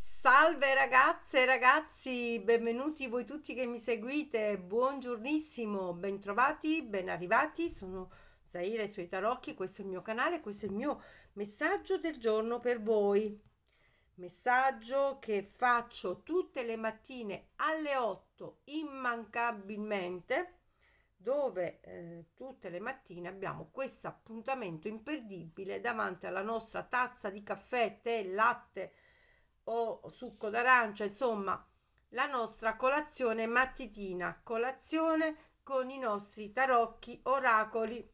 Salve ragazze e ragazzi, benvenuti voi tutti che mi seguite, buongiornissimo, bentrovati, ben arrivati, sono Zaira e i suoi tarocchi, questo è il mio canale, questo è il mio messaggio del giorno per voi. Messaggio che faccio tutte le mattine alle 8 immancabilmente, dove eh, tutte le mattine abbiamo questo appuntamento imperdibile davanti alla nostra tazza di caffè, tè, latte, o succo d'arancia, insomma, la nostra colazione mattitina, colazione con i nostri tarocchi, oracoli,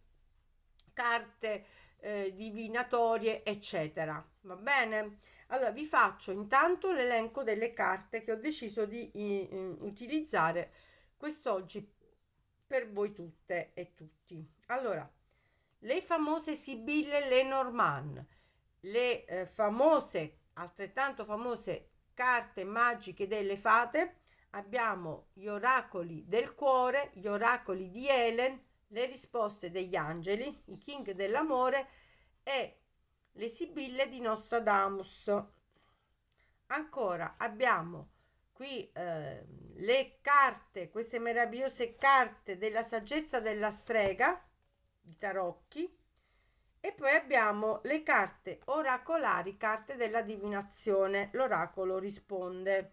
carte eh, divinatorie, eccetera. Va bene? Allora vi faccio intanto l'elenco delle carte che ho deciso di in, utilizzare quest'oggi per voi tutte e tutti. Allora, le famose Sibille Lenormand, le eh, famose altrettanto famose carte magiche delle fate, abbiamo gli oracoli del cuore, gli oracoli di Helen, le risposte degli angeli, i king dell'amore e le sibille di Nostradamus. Ancora abbiamo qui eh, le carte, queste meravigliose carte della saggezza della strega di Tarocchi, e poi abbiamo le carte oracolari, carte della divinazione, l'oracolo risponde.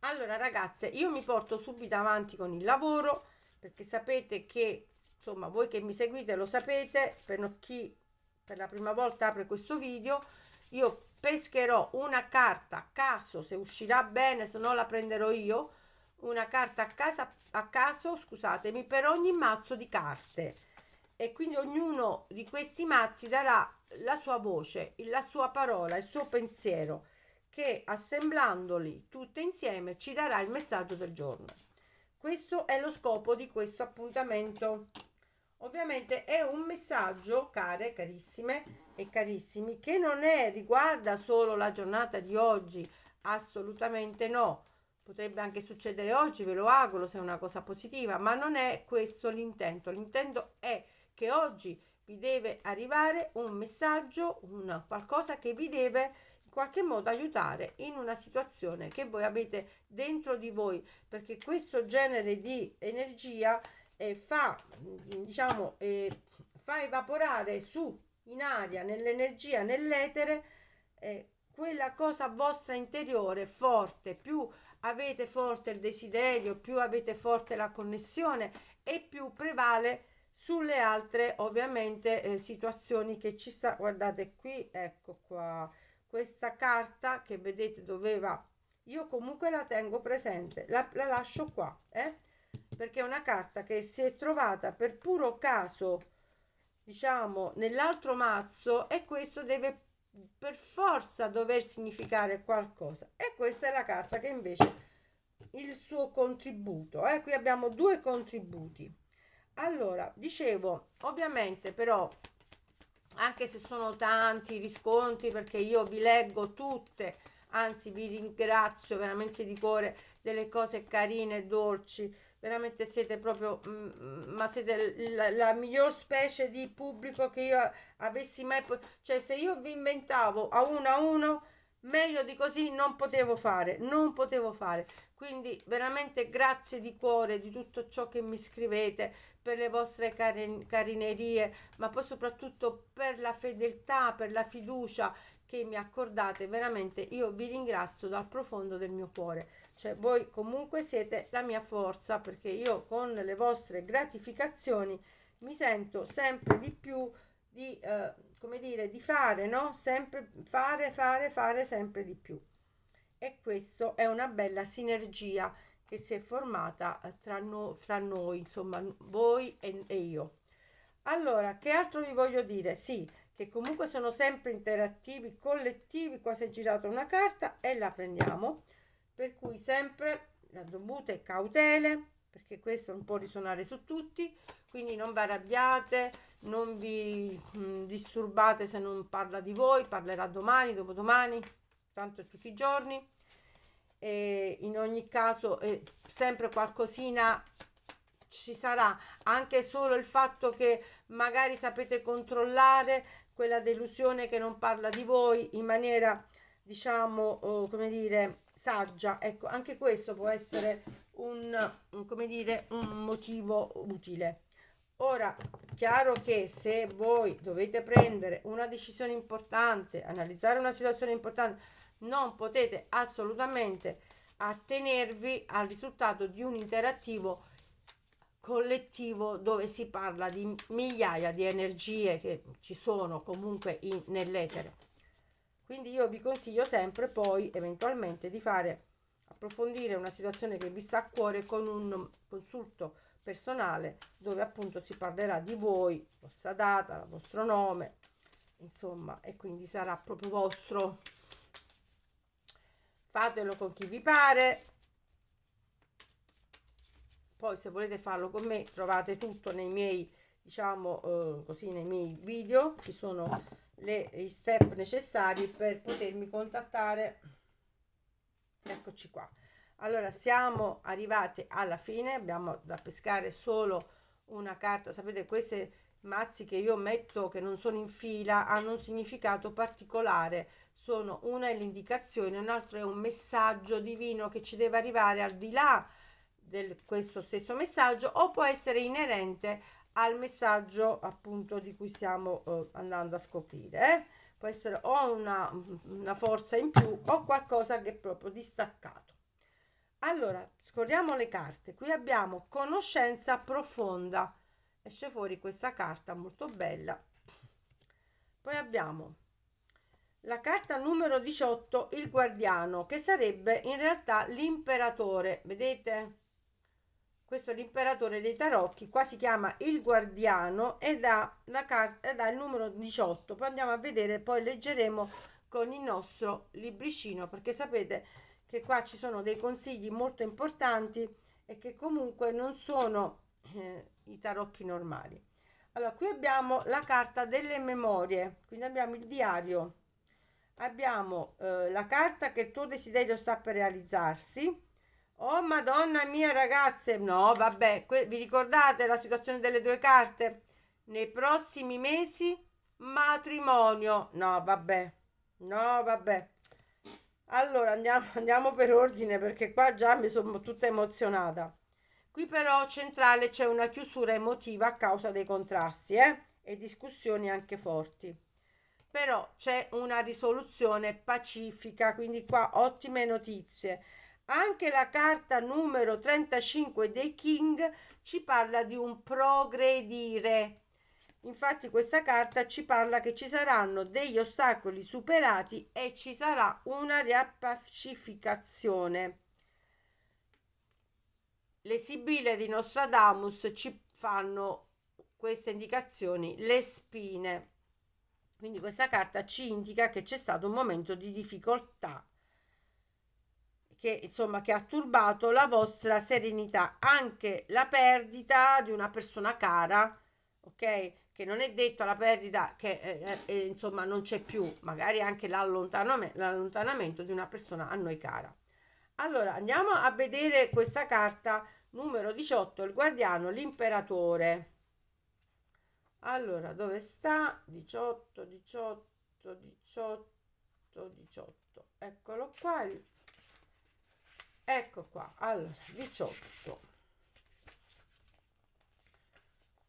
Allora ragazze, io mi porto subito avanti con il lavoro perché sapete che, insomma, voi che mi seguite lo sapete, per chi per la prima volta apre questo video, io pescherò una carta a caso, se uscirà bene, se no la prenderò io, una carta a, casa, a caso, scusatemi, per ogni mazzo di carte e quindi ognuno di questi mazzi darà la sua voce, la sua parola, il suo pensiero che assemblandoli tutti insieme ci darà il messaggio del giorno. Questo è lo scopo di questo appuntamento. Ovviamente è un messaggio, care, carissime e carissimi, che non è, riguarda solo la giornata di oggi, assolutamente no. Potrebbe anche succedere oggi, ve lo auguro se è una cosa positiva, ma non è questo l'intento. L'intento è che oggi vi deve arrivare un messaggio, un qualcosa che vi deve in qualche modo aiutare in una situazione che voi avete dentro di voi, perché questo genere di energia eh, fa, diciamo, eh, fa evaporare su, in aria, nell'energia, nell'etere, eh, quella cosa vostra interiore forte, più avete forte il desiderio, più avete forte la connessione e più prevale sulle altre ovviamente eh, situazioni che ci sta guardate qui ecco qua questa carta che vedete doveva io comunque la tengo presente la, la lascio qua eh? perché è una carta che si è trovata per puro caso diciamo nell'altro mazzo e questo deve per forza dover significare qualcosa e questa è la carta che invece il suo contributo eh? qui abbiamo due contributi allora dicevo ovviamente però anche se sono tanti i riscontri perché io vi leggo tutte anzi vi ringrazio veramente di cuore delle cose carine e dolci veramente siete proprio mm, mm, ma siete la, la miglior specie di pubblico che io avessi mai potuto cioè se io vi inventavo a uno a uno meglio di così non potevo fare, non potevo fare. Quindi veramente grazie di cuore di tutto ciò che mi scrivete, per le vostre carin- carinerie, ma poi soprattutto per la fedeltà, per la fiducia che mi accordate. Veramente io vi ringrazio dal profondo del mio cuore. Cioè voi comunque siete la mia forza perché io con le vostre gratificazioni mi sento sempre di più di... Eh, come dire, di fare, no? Sempre fare, fare, fare sempre di più. E questa è una bella sinergia che si è formata eh, tra, no, fra noi, insomma, voi e, e io. Allora, che altro vi voglio dire? Sì, che comunque sono sempre interattivi, collettivi, qua si è girata una carta e la prendiamo, per cui sempre la dovute cautele, perché questo non può risuonare su tutti, quindi non vi arrabbiate, non vi mh, mm, disturbate se non parla di voi, parlerà domani, dopodomani, tanto è tutti i giorni. E in ogni caso, eh, sempre qualcosina ci sarà, anche solo il fatto che magari sapete controllare quella delusione che non parla di voi in maniera, diciamo, oh, come dire, saggia. Ecco, anche questo può essere un, un come dire, un motivo utile. Ora, chiaro che se voi dovete prendere una decisione importante, analizzare una situazione importante, non potete assolutamente attenervi al risultato di un interattivo collettivo dove si parla di migliaia di energie che ci sono comunque in, nell'etere. Quindi io vi consiglio sempre poi eventualmente di fare approfondire una situazione che vi sta a cuore con un consulto personale dove appunto si parlerà di voi, vostra data, il vostro nome, insomma, e quindi sarà proprio vostro. Fatelo con chi vi pare. Poi se volete farlo con me trovate tutto nei miei, diciamo eh, così, nei miei video. Ci sono le, i step necessari per potermi contattare. Eccoci qua allora siamo arrivati alla fine abbiamo da pescare solo una carta sapete queste mazzi che io metto che non sono in fila hanno un significato particolare sono una è l'indicazione un altro è un messaggio divino che ci deve arrivare al di là di questo stesso messaggio o può essere inerente al messaggio appunto di cui stiamo eh, andando a scoprire eh? può essere o una, una forza in più o qualcosa che è proprio distaccato allora, scorriamo le carte. Qui abbiamo conoscenza profonda. Esce fuori questa carta molto bella. Poi abbiamo la carta numero 18, il guardiano, che sarebbe in realtà l'imperatore. Vedete? Questo è l'imperatore dei tarocchi, qua si chiama il guardiano ed ha, la carta, ed ha il numero 18. Poi andiamo a vedere, poi leggeremo con il nostro libricino, perché sapete che qua ci sono dei consigli molto importanti e che comunque non sono eh, i tarocchi normali. Allora, qui abbiamo la carta delle memorie, quindi abbiamo il diario, abbiamo eh, la carta che il tuo desiderio sta per realizzarsi. Oh madonna mia ragazze, no vabbè, vi ricordate la situazione delle due carte? Nei prossimi mesi matrimonio, no vabbè, no vabbè. Allora andiamo, andiamo per ordine perché qua già mi sono tutta emozionata. Qui però centrale c'è una chiusura emotiva a causa dei contrasti eh? e discussioni anche forti. Però c'è una risoluzione pacifica, quindi qua ottime notizie. Anche la carta numero 35 dei King ci parla di un progredire, Infatti questa carta ci parla che ci saranno degli ostacoli superati e ci sarà una riappacificazione. Le sibille di Nostradamus ci fanno queste indicazioni, le spine. Quindi questa carta ci indica che c'è stato un momento di difficoltà che insomma che ha turbato la vostra serenità, anche la perdita di una persona cara, ok? che non è detto la perdita che eh, eh, insomma non c'è più, magari anche l'allontanamento, l'allontanamento di una persona a noi cara. Allora andiamo a vedere questa carta numero 18, il guardiano, l'imperatore. Allora, dove sta? 18, 18, 18, 18. Eccolo qua. Ecco qua. Allora, 18.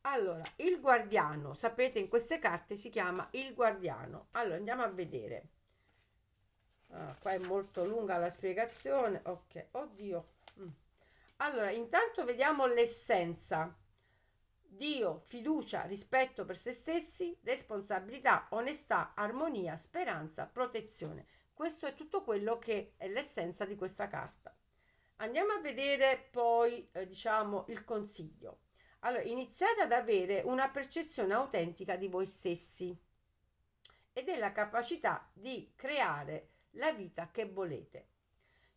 Allora, il guardiano, sapete in queste carte si chiama il guardiano. Allora, andiamo a vedere. Ah, qua è molto lunga la spiegazione. Ok, oddio. Mm. Allora, intanto vediamo l'essenza. Dio, fiducia, rispetto per se stessi, responsabilità, onestà, armonia, speranza, protezione. Questo è tutto quello che è l'essenza di questa carta. Andiamo a vedere poi, eh, diciamo, il consiglio. Allora, iniziate ad avere una percezione autentica di voi stessi e della capacità di creare la vita che volete.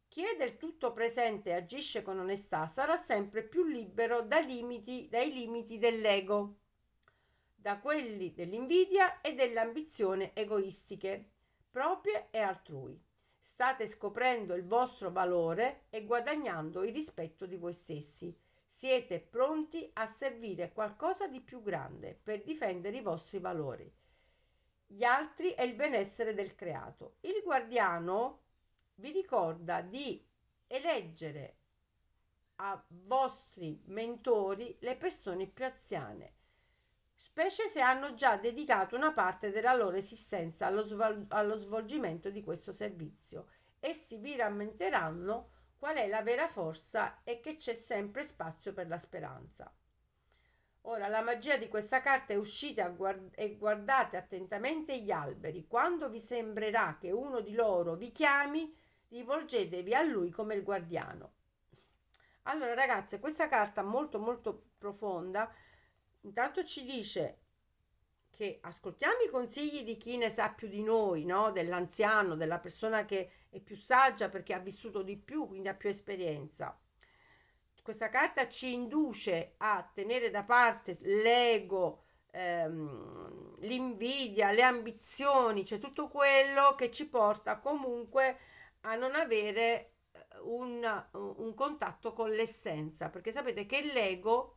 Chi è del tutto presente e agisce con onestà sarà sempre più libero da limiti, dai limiti dell'ego, da quelli dell'invidia e dell'ambizione egoistiche, proprie e altrui. State scoprendo il vostro valore e guadagnando il rispetto di voi stessi. Siete pronti a servire qualcosa di più grande per difendere i vostri valori, gli altri e il benessere del creato. Il guardiano vi ricorda di eleggere a vostri mentori le persone più anziane, specie se hanno già dedicato una parte della loro esistenza allo, svol- allo svolgimento di questo servizio. Essi vi rammenteranno qual è la vera forza e che c'è sempre spazio per la speranza. Ora, la magia di questa carta è uscita guard- e guardate attentamente gli alberi. Quando vi sembrerà che uno di loro vi chiami, rivolgetevi a lui come il guardiano. Allora, ragazze, questa carta molto molto profonda intanto ci dice che ascoltiamo i consigli di chi ne sa più di noi, no? dell'anziano, della persona che è più saggia perché ha vissuto di più, quindi ha più esperienza. Questa carta ci induce a tenere da parte l'ego, ehm, l'invidia, le ambizioni, cioè tutto quello che ci porta comunque a non avere eh, un, un contatto con l'essenza, perché sapete che l'ego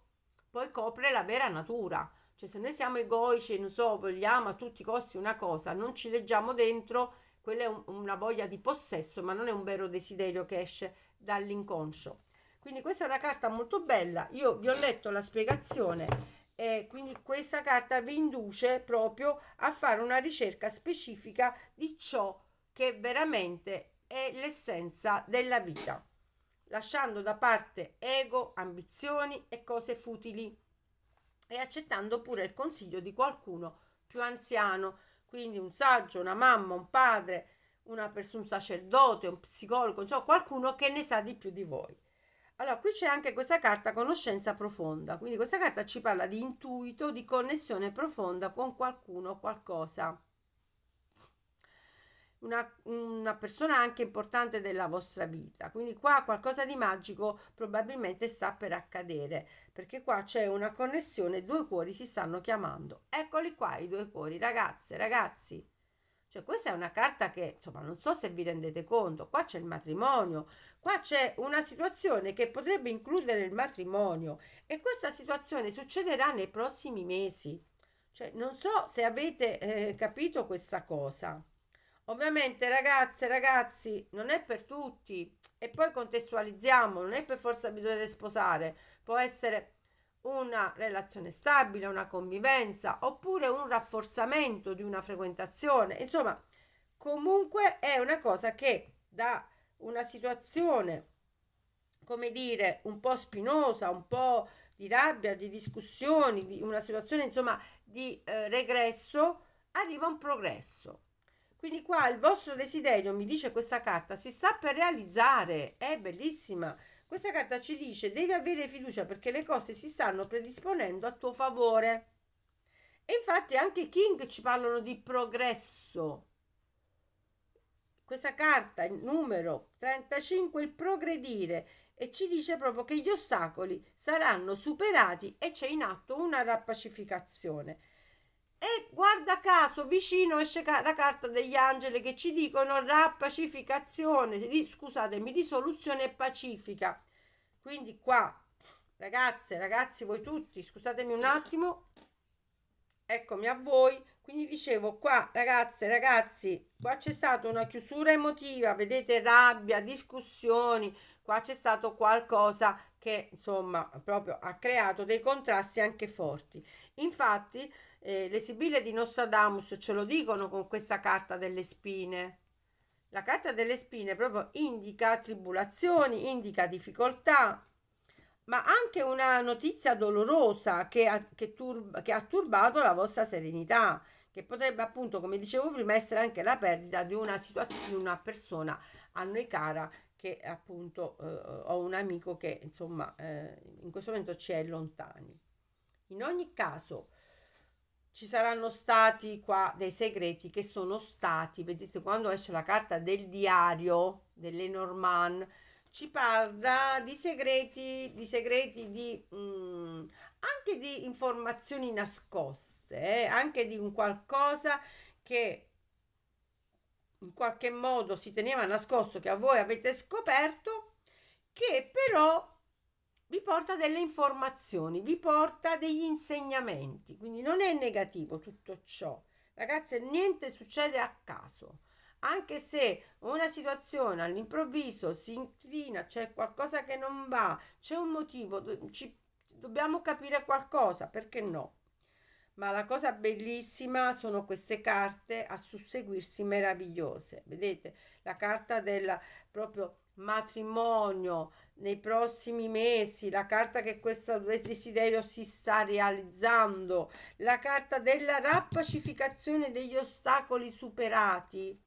poi copre la vera natura. Cioè se noi siamo egoici, non so, vogliamo a tutti i costi una cosa, non ci leggiamo dentro quella è un, una voglia di possesso, ma non è un vero desiderio che esce dall'inconscio. Quindi questa è una carta molto bella, io vi ho letto la spiegazione e quindi questa carta vi induce proprio a fare una ricerca specifica di ciò che veramente è l'essenza della vita, lasciando da parte ego, ambizioni e cose futili e accettando pure il consiglio di qualcuno più anziano quindi un saggio, una mamma, un padre, una persona, un sacerdote, un psicologo, cioè qualcuno che ne sa di più di voi. Allora, qui c'è anche questa carta conoscenza profonda, quindi questa carta ci parla di intuito, di connessione profonda con qualcuno o qualcosa una, una persona anche importante della vostra vita. Quindi qua qualcosa di magico probabilmente sta per accadere, perché qua c'è una connessione, due cuori si stanno chiamando. Eccoli qua i due cuori, ragazze, ragazzi. Cioè, questa è una carta che, insomma, non so se vi rendete conto, qua c'è il matrimonio, qua c'è una situazione che potrebbe includere il matrimonio e questa situazione succederà nei prossimi mesi. Cioè, non so se avete eh, capito questa cosa. Ovviamente ragazze, e ragazzi, non è per tutti e poi contestualizziamo, non è per forza bisogno di sposare, può essere una relazione stabile, una convivenza oppure un rafforzamento di una frequentazione. Insomma, comunque è una cosa che da una situazione, come dire, un po' spinosa, un po' di rabbia, di discussioni, di una situazione insomma di eh, regresso, arriva un progresso quindi qua il vostro desiderio, mi dice questa carta, si sta per realizzare, è bellissima. Questa carta ci dice devi avere fiducia perché le cose si stanno predisponendo a tuo favore. E infatti anche i King ci parlano di progresso. Questa carta, il numero 35, il progredire, e ci dice proprio che gli ostacoli saranno superati e c'è in atto una rappacificazione. E guarda caso, vicino esce la carta degli angeli che ci dicono la pacificazione, scusatemi, risoluzione pacifica. Quindi qua, ragazze, ragazzi, voi tutti, scusatemi un attimo, eccomi a voi. Quindi dicevo qua, ragazze, ragazzi, qua c'è stata una chiusura emotiva, vedete rabbia, discussioni, qua c'è stato qualcosa che insomma proprio ha creato dei contrasti anche forti. Infatti, eh, le sibille di Nostradamus ce lo dicono con questa carta delle spine. La carta delle spine proprio indica tribolazioni, indica difficoltà, ma anche una notizia dolorosa che ha, che, turba, che ha turbato la vostra serenità, che potrebbe appunto, come dicevo prima, essere anche la perdita di una situazione, di una persona a noi cara che appunto eh, ho un amico che insomma eh, in questo momento ci è lontani. In ogni caso, ci saranno stati qua dei segreti che sono stati, vedete quando esce la carta del diario delle Norman, ci parla di segreti, di segreti di mh, mm, anche di informazioni nascoste, eh? anche di un qualcosa che in qualche modo si teneva nascosto che a voi avete scoperto che però vi porta delle informazioni, vi porta degli insegnamenti, quindi non è negativo tutto ciò. Ragazzi, niente succede a caso. Anche se una situazione all'improvviso si inclina, c'è qualcosa che non va, c'è un motivo, ci, dobbiamo capire qualcosa, perché no? Ma la cosa bellissima sono queste carte a susseguirsi meravigliose. Vedete, la carta del proprio matrimonio nei prossimi mesi, la carta che questo desiderio si sta realizzando, la carta della rappacificazione degli ostacoli superati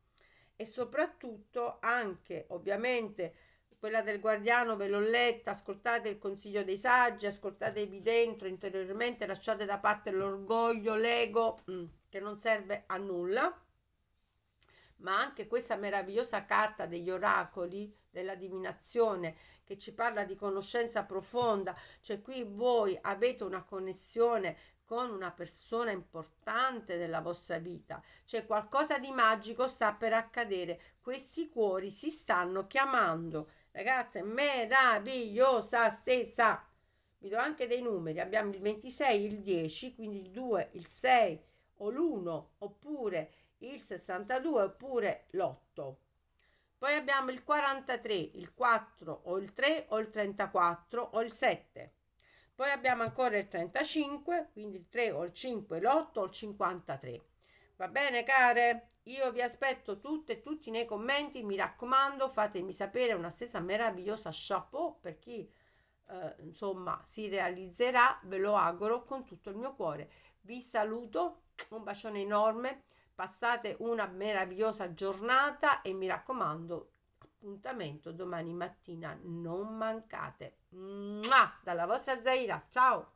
e soprattutto anche ovviamente quella del guardiano ve l'ho letta, ascoltate il consiglio dei saggi, ascoltatevi dentro interiormente, lasciate da parte l'orgoglio, l'ego mm, che non serve a nulla, ma anche questa meravigliosa carta degli oracoli della divinazione che ci parla di conoscenza profonda, cioè qui voi avete una connessione con una persona importante della vostra vita, cioè qualcosa di magico sta per accadere, questi cuori si stanno chiamando. Ragazze, meravigliosa stessa. Vi do anche dei numeri, abbiamo il 26, il 10, quindi il 2, il 6 o l'1 oppure il 62 oppure l'8. Poi abbiamo il 43, il 4 o il 3 o il 34 o il 7. Poi abbiamo ancora il 35, quindi il 3 o il 5, l'8 o il 53. Va bene care? Io vi aspetto tutte e tutti nei commenti, mi raccomando fatemi sapere una stessa meravigliosa chapeau per chi eh, insomma si realizzerà, ve lo auguro con tutto il mio cuore. Vi saluto, un bacione enorme. Passate una meravigliosa giornata e mi raccomando, appuntamento domani mattina, non mancate. Mua! Dalla vostra Zaira, ciao!